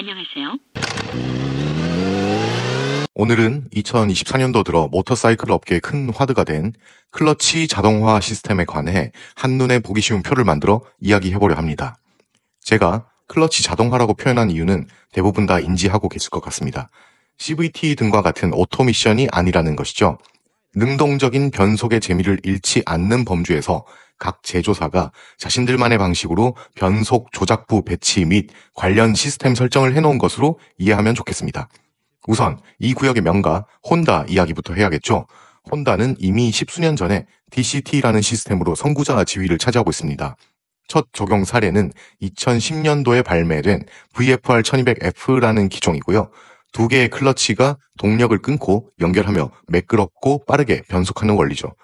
안녕하세요. 오늘은 2024년도 들어 모터사이클 업계에큰 화두가 된 클러치 자동화 시스템에 관해 한눈에 보기 쉬운 표를 만들어 이야기해보려 합니다. 제가 클러치 자동화라고 표현한 이유는 대부분 다 인지하고 계실 것 같습니다. CVT 등과 같은 오토미션이 아니라는 것이죠. 능동적인 변속의 재미를 잃지 않는 범주에서 각 제조사가 자신들만의 방식으로 변속 조작부 배치 및 관련 시스템 설정을 해놓은 것으로 이해하면 좋겠습니다. 우선 이 구역의 명가 혼다 이야기부터 해야겠죠. 혼다는 이미 10수년 전에 DCT라는 시스템으로 선구자 지위를 차지하고 있습니다. 첫 적용 사례는 2010년도에 발매된 VFR1200F라는 기종이고요. 두 개의 클러치가 동력을 끊고 연결하며 매끄럽고 빠르게 변속하는 원리죠.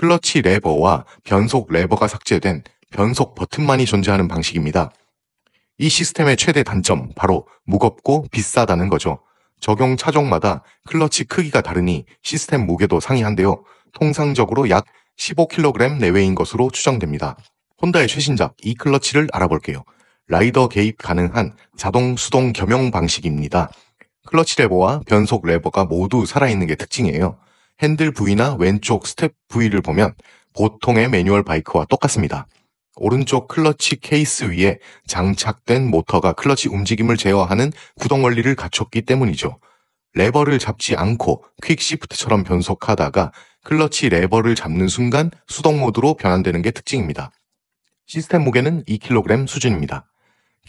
클러치 레버와 변속 레버가 삭제된 변속 버튼만이 존재하는 방식입니다. 이 시스템의 최대 단점 바로 무겁고 비싸다는 거죠. 적용 차종마다 클러치 크기가 다르니 시스템 무게도 상이한데요. 통상적으로 약 15kg 내외인 것으로 추정됩니다. 혼다의 최신작 이 클러치를 알아볼게요. 라이더 개입 가능한 자동 수동 겸용 방식입니다. 클러치 레버와 변속 레버가 모두 살아있는 게 특징이에요. 핸들 부위나 왼쪽 스텝 부위를 보면 보통의 매뉴얼 바이크와 똑같습니다. 오른쪽 클러치 케이스 위에 장착된 모터가 클러치 움직임을 제어하는 구동 원리를 갖췄기 때문이죠. 레버를 잡지 않고 퀵시프트처럼 변속하다가 클러치 레버를 잡는 순간 수동 모드로 변환되는 게 특징입니다. 시스템 무게는 2kg 수준입니다.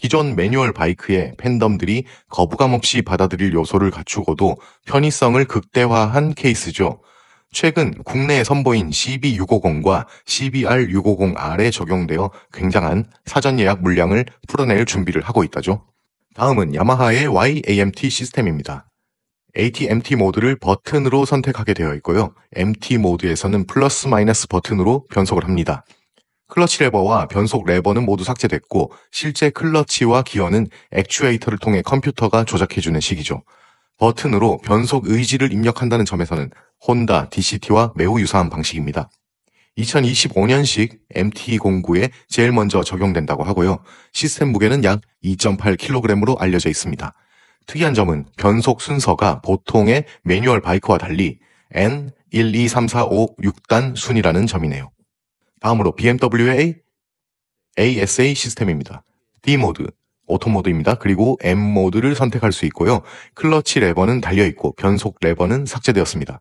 기존 매뉴얼 바이크에 팬덤들이 거부감 없이 받아들일 요소를 갖추고도 편의성을 극대화한 케이스죠. 최근 국내에 선보인 CB650과 CBR650R에 적용되어 굉장한 사전 예약 물량을 풀어낼 준비를 하고 있다죠. 다음은 야마하의 YAMT 시스템입니다. ATMT 모드를 버튼으로 선택하게 되어 있고요. MT 모드에서는 플러스 마이너스 버튼으로 변속을 합니다. 클러치 레버와 변속 레버는 모두 삭제됐고 실제 클러치와 기어는 액추에이터를 통해 컴퓨터가 조작해주는 식이죠. 버튼으로 변속 의지를 입력한다는 점에서는 혼다 DCT와 매우 유사한 방식입니다. 2025년식 MT09에 제일 먼저 적용된다고 하고요. 시스템 무게는 약 2.8kg으로 알려져 있습니다. 특이한 점은 변속 순서가 보통의 매뉴얼 바이크와 달리 N, 1, 2, 3, 4, 5, 6단 순이라는 점이네요. 다음으로 BMW의 ASA 시스템입니다. D 모드, 오토 모드입니다. 그리고 M 모드를 선택할 수 있고요. 클러치 레버는 달려있고 변속 레버는 삭제되었습니다.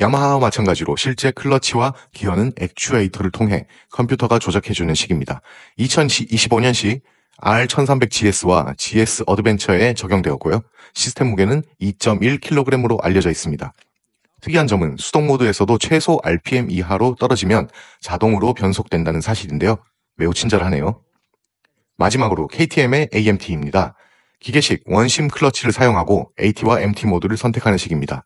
야마하와 마찬가지로 실제 클러치와 기어는 액추에이터를 통해 컴퓨터가 조작해주는 식입니다. 2025년식 R1300GS와 GS 어드벤처에 적용되었고요. 시스템 무게는 2.1kg으로 알려져 있습니다. 특이한 점은 수동 모드에서도 최소 RPM 이하로 떨어지면 자동으로 변속된다는 사실인데요. 매우 친절하네요. 마지막으로 KTM의 AMT입니다. 기계식 원심 클러치를 사용하고 AT와 MT 모드를 선택하는 식입니다.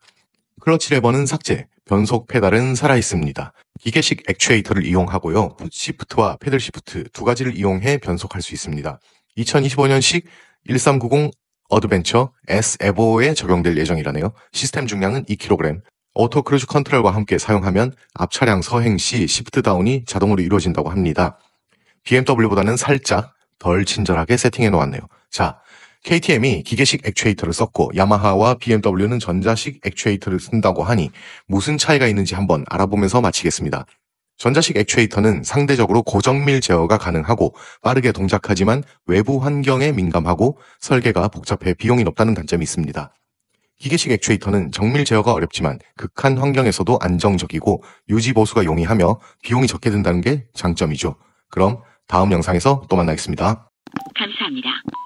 클러치 레버는 삭제, 변속 페달은 살아있습니다. 기계식 액추에이터를 이용하고요. 시프트와페들 시프트 두 가지를 이용해 변속할 수 있습니다. 2025년식 1390 어드벤처 S 에 o 에 적용될 예정이라네요. 시스템 중량은 2kg, 오토 크루즈 컨트롤과 함께 사용하면 앞 차량 서행 시 시프트 다운이 자동으로 이루어진다고 합니다. BMW보다는 살짝 덜 친절하게 세팅해 놓았네요. 자, KTM이 기계식 액추에이터를 썼고 야마하와 BMW는 전자식 액추에이터를 쓴다고 하니 무슨 차이가 있는지 한번 알아보면서 마치겠습니다. 전자식 액추에이터는 상대적으로 고정밀 제어가 가능하고 빠르게 동작하지만 외부 환경에 민감하고 설계가 복잡해 비용이 높다는 단점이 있습니다. 기계식 액추에이터는 정밀 제어가 어렵지만 극한 환경에서도 안정적이고 유지 보수가 용이하며 비용이 적게 든다는 게 장점이죠. 그럼 다음 영상에서 또 만나겠습니다. 감사합니다.